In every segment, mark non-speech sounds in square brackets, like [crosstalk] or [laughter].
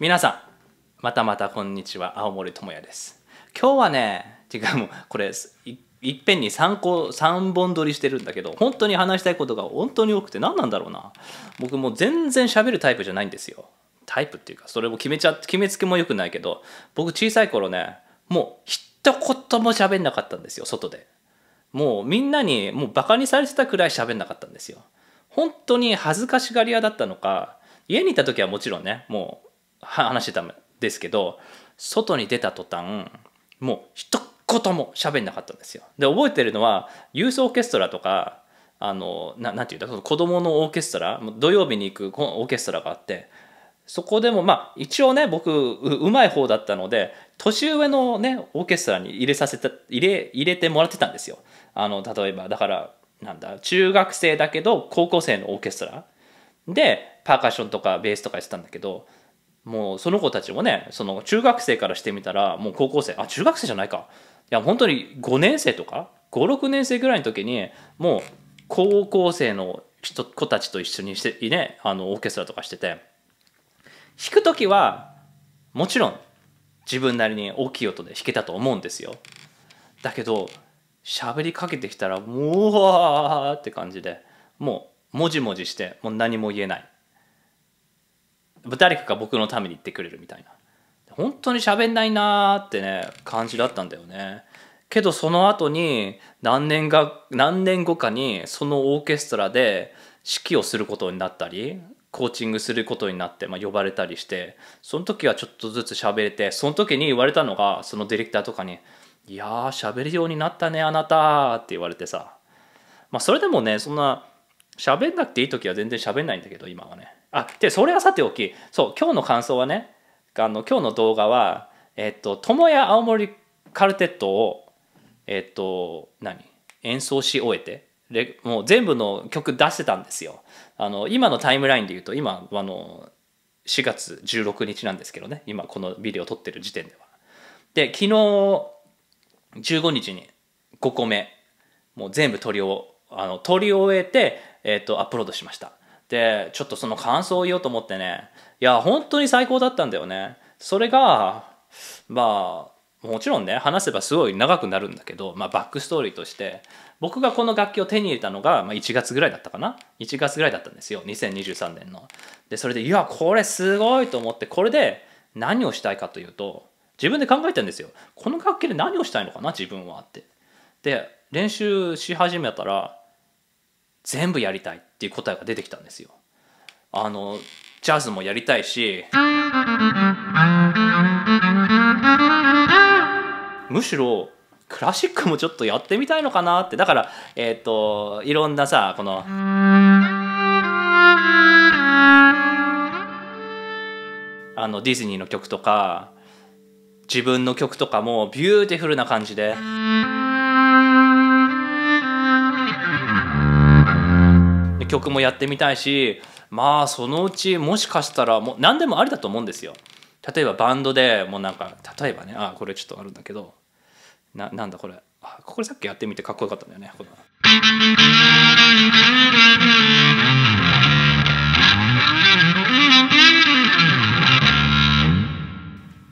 皆さんまたまたこんにちは青森智也です今日はねてかもうこれいっぺんに3個3本撮りしてるんだけど本当に話したいことが本当に多くて何なんだろうな僕もう全然喋るタイプじゃないんですよタイプっていうかそれも決めちゃ決めつけもよくないけど僕小さい頃ねもう一言も喋んなかったんですよ外でもうみんなにもうバカにされてたくらい喋んなかったんですよ本当に恥ずかしがり屋だったのか家にいた時はもちろんねもう話してたんですけど外に出た途端もう一言も喋んなかったんですよで覚えてるのはユースオーケストラとかあのななんていうんだ子供のオーケストラ土曜日に行くオーケストラがあってそこでもまあ一応ね僕うまい方だったので年上のねオーケストラに入れさせた入れ入れてもらってたんですよあの例えばだからなんだ中学生だけど高校生のオーケストラでパーカッションとかベースとかやってたんだけどもうその子たちもねその中学生からしてみたらもう高校生あ中学生じゃないかいや本当に5年生とか56年生ぐらいの時にもう高校生の人子たちと一緒にしてねあのオーケストラとかしてて弾く時はもちろん自分なりに大きい音で弾けたと思うんですよだけど喋りかけてきたらもうわーって感じでもうもじもじしてもう何も言えない誰かが僕のために言ってくれるみたいな本当に喋んないなーってね感じだったんだよねけどその後に何年が何年後かにそのオーケストラで指揮をすることになったりコーチングすることになって、まあ、呼ばれたりしてその時はちょっとずつ喋れてその時に言われたのがそのディレクターとかに「いやー喋るようになったねあなた」って言われてさまあそれでもねそんな喋んなくていい時は全然喋んないんだけど今はねあでそれはさておきそう今日の感想はねあの今日の動画はえっと友也青森カルテットをえっと何演奏し終えてもう全部の曲出してたんですよあの今のタイムラインで言うと今あの4月16日なんですけどね今このビデオ撮ってる時点ではで昨日15日に5個目もう全部撮りをあの撮り終えて、えっとアップロードしましたでちょっとその感想を言おうと思ってねいや本当に最高だったんだよねそれがまあもちろんね話せばすごい長くなるんだけど、まあ、バックストーリーとして僕がこの楽器を手に入れたのが、まあ、1月ぐらいだったかな1月ぐらいだったんですよ2023年のでそれでいやこれすごいと思ってこれで何をしたいかというと自分で考えたんですよこの楽器で何をしたいのかな自分はってで練習し始めたら全部やりたいっていう答えが出てきたんですよ。あのジャズもやりたいしむしろクラシックもちょっとやってみたいのかなってだからえっ、ー、といろんなさこの。あのディズニーの曲とか自分の曲とかもビューティフルな感じで。曲もやってみたいしまあそのうちもしかしたらもう何でもありだと思うんですよ例えばバンドでもうなんか例えばねあこれちょっとあるんだけどななんだこれあこれさっきやってみてかっこよかったんだよねこの。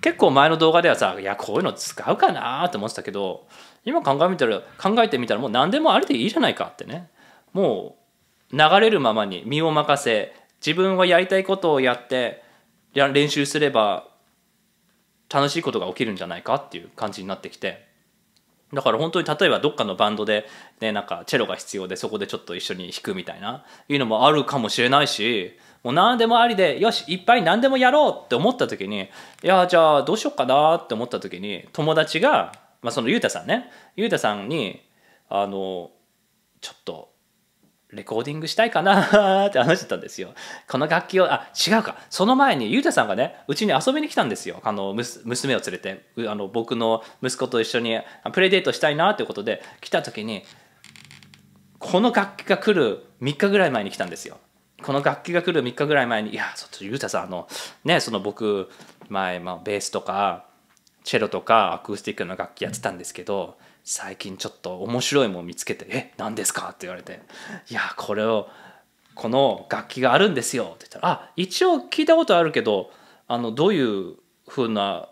結構前の動画ではさいやこういうの使うかなって思ってたけど今考えてみたら考えてみたらもう何でもありでいいじゃないかってねもう流れるままに身を任せ自分はやりたいことをやって練習すれば楽しいことが起きるんじゃないかっていう感じになってきてだから本当に例えばどっかのバンドで、ね、なんかチェロが必要でそこでちょっと一緒に弾くみたいないうのもあるかもしれないしもう何でもありでよしいっぱい何でもやろうって思った時にいやじゃあどうしようかなって思った時に友達が、まあ、そのゆうたさんねゆうたさんにあのちょっとレコーディングしたいかなって話してたんですよ。この楽器を、あ、違うか。その前に、ゆうたさんがね、うちに遊びに来たんですよ。あの、娘を連れて、あの、僕の息子と一緒にプレイデートしたいなっていうことで、来た時に、この楽器が来る3日ぐらい前に来たんですよ。この楽器が来る3日ぐらい前に、いや、ちょっとゆうたさん、あの、ね、その僕、前、まあ、ベースとか、チェロとか、アクースティックの楽器やってたんですけど、うん最近ちょっと面白いもん見つけて「え何ですか?」って言われて「いやこれをこの楽器があるんですよ」って言ったら「あ一応聞いたことあるけどあのどういうふうな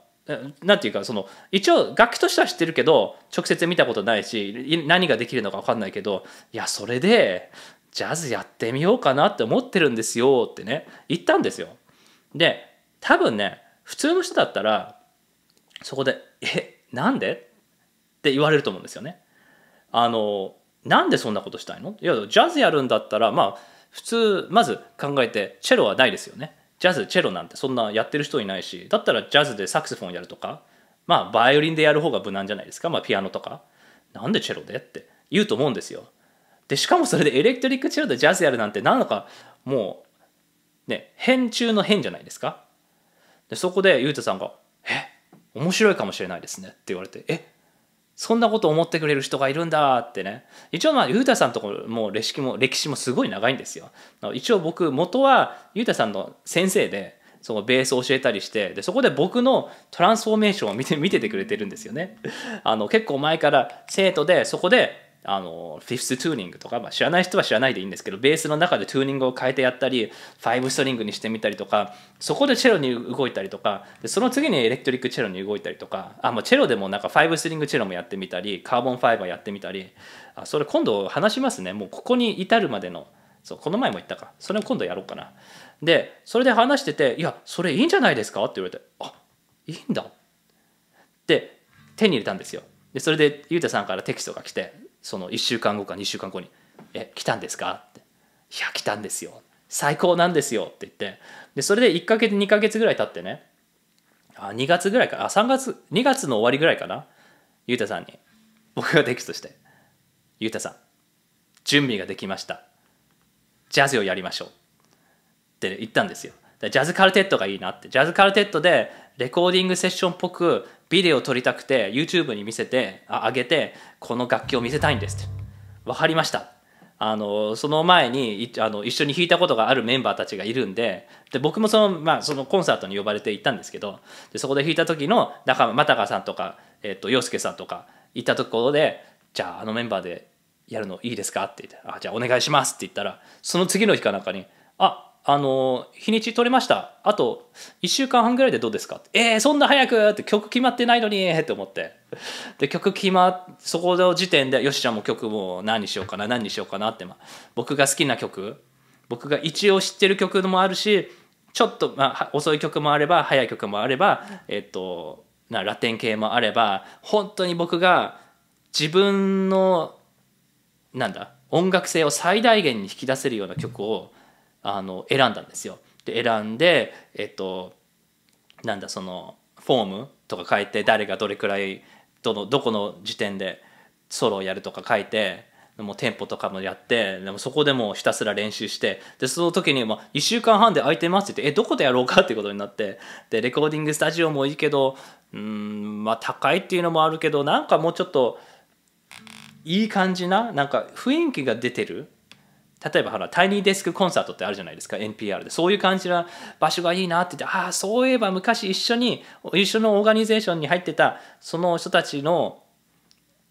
何て言うかその一応楽器としては知ってるけど直接見たことないし何ができるのか分かんないけどいやそれでジャズやってみようかなって思ってるんですよってね言ったんですよ。で多分ね普通の人だったらそこで「えなんで?」って言われると思うんですよね。あのなんでそんなことしたいのいやジャズやるんだったらまあ普通まず考えてチェロはないですよね。ジャズチェロなんてそんなやってる人いないしだったらジャズでサクソフォンやるとかまあバイオリンでやる方が無難じゃないですか、まあ、ピアノとかなんでチェロでって言うと思うんですよ。でしかもそれでエレクトリックチェロでジャズやるなんてなのかもうね変中の変じゃないですか。でそこでゆうたさんが「え面白いかもしれないですね」って言われて「えそんなこと思ってくれる人がいるんだってね。一応まあ、ゆうたさんとこも歴史も、歴史もすごい長いんですよ。一応僕、元はゆうたさんの先生で、そのベースを教えたりして、で、そこで僕のトランスフォーメーションを見て、見ててくれてるんですよね。あの、結構前から生徒で、そこであのフィフストゥーニングとか、まあ、知らない人は知らないでいいんですけどベースの中でトゥーニングを変えてやったりファイブストリングにしてみたりとかそこでチェロに動いたりとかでその次にエレクトリックチェロに動いたりとかあもうチェロでもなんかファイブストリングチェロもやってみたりカーボンファイバーやってみたりあそれ今度話しますねもうここに至るまでのそうこの前も言ったかそれを今度やろうかなでそれで話してて「いやそれいいんじゃないですか?」って言われて「あいいんだ」って手に入れたんですよでそれでゆうたさんからテキストが来てその1週間後か2週間後に「え来たんですか?」って「いや来たんですよ最高なんですよ」って言ってでそれで1ヶ月2ヶ月ぐらい経ってねあ2月ぐらいかあ3月2月の終わりぐらいかなゆうたさんに僕がテキストして「ゆうたさん準備ができましたジャズをやりましょう」って言ったんですよジャズカルテットがいいなってジャズカルテットでレコーディングセッションっぽくビデオ撮りたくて YouTube に見せてあ上げてこの楽器を見せたいんですって分かりましたあのその前にあの一緒に弾いたことがあるメンバーたちがいるんでで僕もその,、まあ、そのコンサートに呼ばれて行ったんですけどでそこで弾いた時の仲間又川さんとか、えっと洋介さんとか行ったところでじゃああのメンバーでやるのいいですかって言ってあじゃあお願いしますって言ったらその次の日かなんかにああの日にち取れましたあと1週間半ぐらいでどうですか?」えー、そんな早く!」って曲決まってないのにって思ってで曲決まっそこの時点でよしちゃんも曲も何にしようかな何にしようかなって、まあ、僕が好きな曲僕が一応知ってる曲もあるしちょっと、まあ、遅い曲もあれば早い曲もあれば、えっと、なラテン系もあれば本当に僕が自分のなんだ音楽性を最大限に引き出せるような曲をあの選んだんですよ。で選んでえっとなんだそのフォームとか書いて誰がどれくらいどのどこの時点でソロをやるとか書いてもうテンポとかもやってでもそこでもうひたすら練習してでその時に、ま1週間半で空いてますって言ってえどこでやろうかってことになってでレコーディングスタジオもいいけどうんまあ高いっていうのもあるけどなんかもうちょっといい感じななんか雰囲気が出てる例えばほらタイニーデスクコンサートってあるじゃないですか NPR でそういう感じな場所がいいなって言ってああそういえば昔一緒に一緒のオーガニゼーションに入ってたその人たちの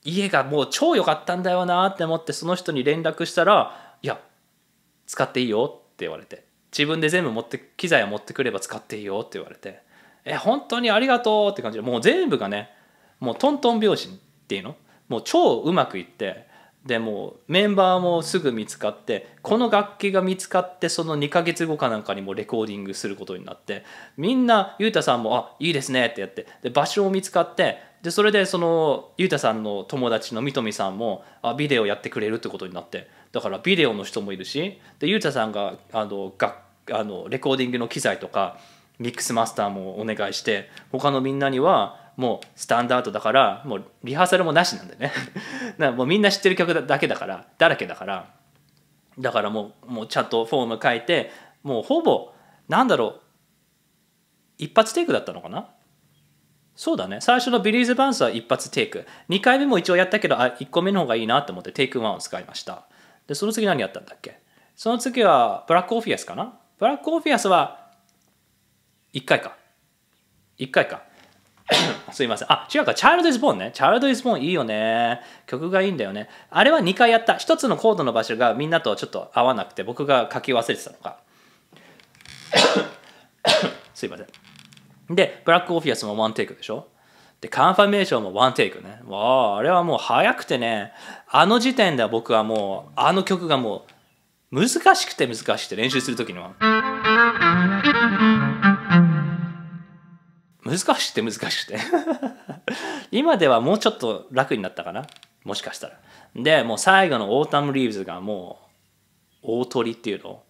家がもう超良かったんだよなって思ってその人に連絡したら「いや使っていいよ」って言われて自分で全部持って機材を持ってくれば使っていいよって言われて「え本当にありがとう」って感じでもう全部がねもうトントン拍子っていうのもう超うまくいってでもメンバーもすぐ見つかってこの楽器が見つかってその2ヶ月後かなんかにもレコーディングすることになってみんなゆうたさんも「あいいですね」ってやってで場所を見つかってでそれでそのゆうたさんの友達の三富さんもあビデオやってくれるってことになってだからビデオの人もいるしでゆうたさんがあのがあのレコーディングの機材とかミックスマスターもお願いして他のみんなにはもうスタンダードだからもうリハーサルもなしなんでねだ [laughs] もうみんな知ってる曲だけだからだらけだからだからもうもうちゃんとフォーム書いてもうほぼなんだろう一発テイクだったのかなそうだね最初のビリーズ・バンスは一発テイク2回目も一応やったけどあ1個目の方がいいなと思ってテイク1を使いましたでその次何やったんだっけその次はブラック・オフィアスかなブラック・オフィアスは1回か1回か [coughs] すいません。あ、違うか、チャイルド・イズ・ボーンね。チャイルド・イズ・ボーンいいよね。曲がいいんだよね。あれは2回やった。1つのコードの場所がみんなとちょっと合わなくて、僕が書き忘れてたのか。[coughs] すいません。で、ブラック・オフィアスもワンテイクでしょで、カンファメーションもワンテイクね。わあ、あれはもう早くてね、あの時点では僕はもう、あの曲がもう、難しくて難しくて練習するときには。難しくて難しくて今ではもうちょっと楽になったかなもしかしたらでもう最後のオータム・リーブズがもう大鳥っていうの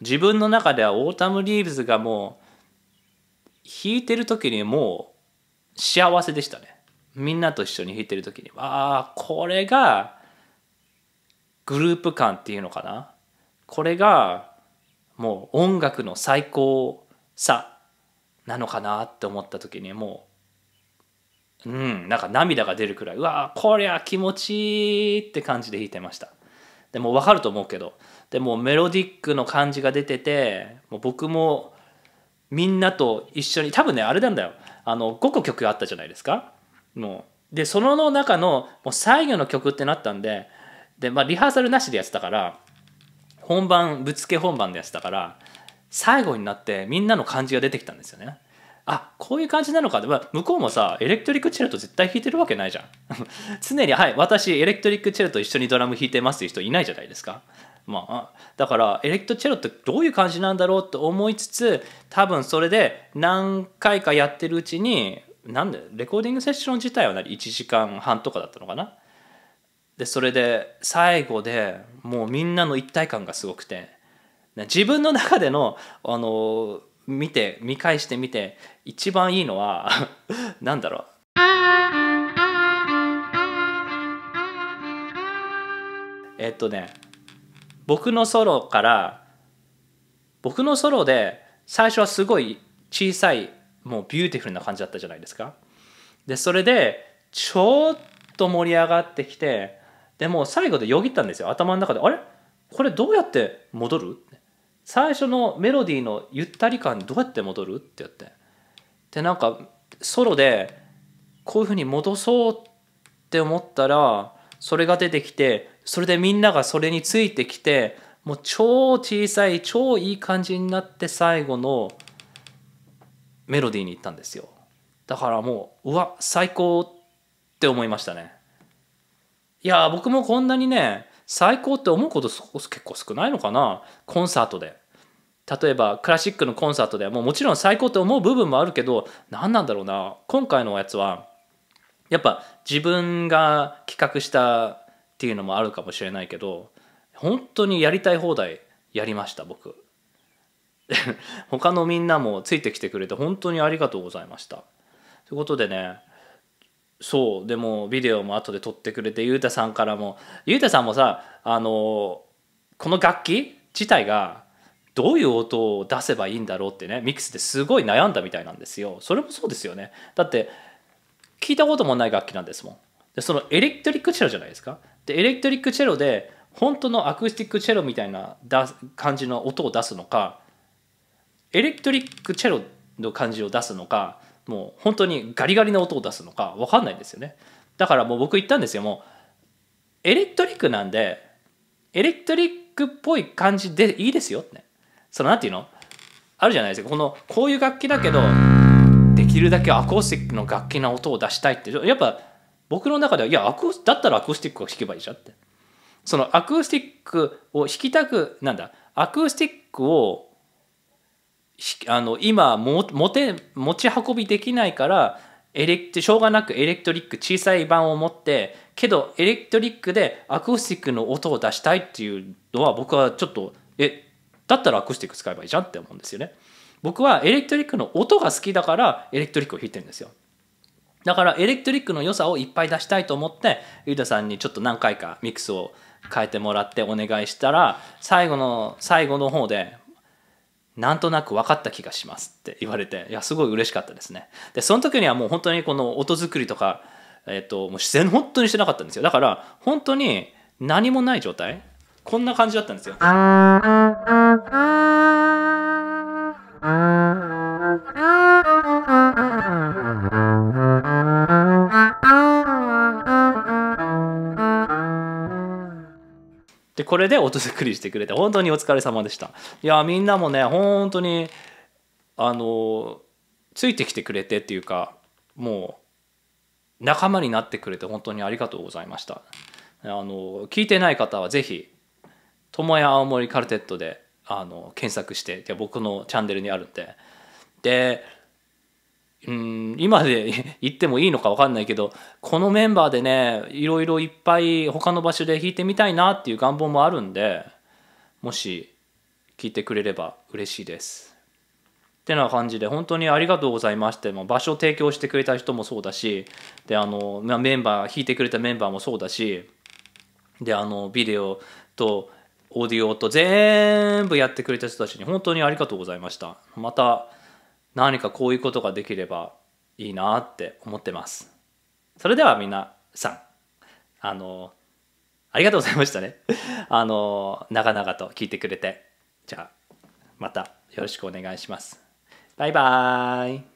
自分の中ではオータム・リーブズがもう弾いてる時にもう幸せでしたねみんなと一緒に弾いてる時にわあこれがグループ感っていうのかなこれがもう音楽の最高さなのかなって思った時にもううんなんか涙が出るくらいうわこりゃ気持ちいいって感じで弾いてましたでも分かると思うけどでもメロディックの感じが出ててもう僕もみんなと一緒に多分ねあれなんだよあの5個曲あったじゃないですかもうでその中のもう最後の曲ってなったんでで、まあ、リハーサルなしでやってたから本番ぶっつけ本番でやってたから最後になってみんなの感じが出てきたんですよね。あこういう感じなのかで、まあ、向こうもさエレクトリックチェルト絶対弾いてるわけないじゃん [laughs] 常に「はい私エレクトリックチェルト一緒にドラム弾いてます」っていう人いないじゃないですかまあだからエレクトチェロってどういう感じなんだろうって思いつつ多分それで何回かやってるうちになんでレコーディングセッション自体は1時間半とかだったのかなでそれで最後でもうみんなの一体感がすごくて自分の中でのあの見て見返してみて一番いいのは何 [laughs] だろうえっとね僕のソロから僕のソロで最初はすごい小さいもうビューティフルな感じだったじゃないですか。でそれでちょっと盛り上がってきてでも最後でよぎったんですよ頭の中であれこれどうやって戻る最初のメロディーのゆったり感どうやって戻るってやってでなんかソロでこういうふうに戻そうって思ったらそれが出てきてそれでみんながそれについてきてもう超小さい超いい感じになって最後のメロディーに行ったんですよだからもううわ最高って思いましたねいや僕もこんなにね最高って思うこと結構少ないのかなコンサートで例えばクラシックのコンサートでもうもちろん最高って思う部分もあるけど何なんだろうな今回のやつはやっぱ自分が企画したっていうのもあるかもしれないけど本当にやりたい放題やりました僕 [laughs] 他のみんなもついてきてくれて本当にありがとうございましたということでねそうでもビデオも後で撮ってくれてゆうたさんからもゆうたさんもさあのこの楽器自体がどういう音を出せばいいんだろうってねミックスですごい悩んだみたいなんですよそれもそうですよねだって聞いたこともない楽器なんですもんでそのエレクトリックチェロじゃないですかでエレクトリックチェロで本当のアクスティックチェロみたいな感じの音を出すのかエレクトリックチェロの感じを出すのかもう本当にガリガリな音を出すのか分かんないですよねだからもう僕言ったんですよもうエレクトリックなんでエレクトリックっぽい感じでいいですよって、ね、その何て言うのあるじゃないですかこのこういう楽器だけどできるだけアコースティックの楽器な音を出したいってやっぱ僕の中ではいやアクだったらアコースティックを弾けばいいじゃんってそのアクースティックを弾きたくなんだアクースティックをあの今も持て持ち運びできないからエレしょうがなくエレクトリック小さい版を持ってけどエレクトリックでアクースティックの音を出したいっていうのは僕はちょっとえだったらアクースティック使えばいいじゃんって思うんですよね僕はエレクトリックの音が好きだからエレクトリックを弾いてるんですよだからエレクトリックの良さをいっぱい出したいと思ってユダさんにちょっと何回かミックスを変えてもらってお願いしたら最後の最後の方でなんとなく分かった気がしますって言われていやすごい嬉しかったですねでその時にはもう本当にこの音作りとか、えっともう自然本当にしてなかったんですよだから本当に何もない状態こんな感じだったんですよ。[laughs] これで音作りしてくれて本当にお疲れ様でしたいやみんなもね本当にあのついてきてくれてっていうかもう仲間になってくれて本当にありがとうございましたあの聞いてない方は是非「ともや青森カルテットで」で検索してで僕のチャンネルにあるんででうん今で言ってもいいのか分かんないけどこのメンバーでねいろいろいっぱい他の場所で弾いてみたいなっていう願望もあるんでもし聞いてくれれば嬉しいです。ってな感じで本当にありがとうございましても場所を提供してくれた人もそうだしであの、まメンバー弾いてくれたメンバーもそうだしであのビデオとオーディオと全部やってくれた人たちに本当にありがとうございました。また何かこういうことができればいいなって思ってます。それでは皆さん、あの、ありがとうございましたね。[laughs] あの、長々と聞いてくれて。じゃあ、またよろしくお願いします。バイバーイ。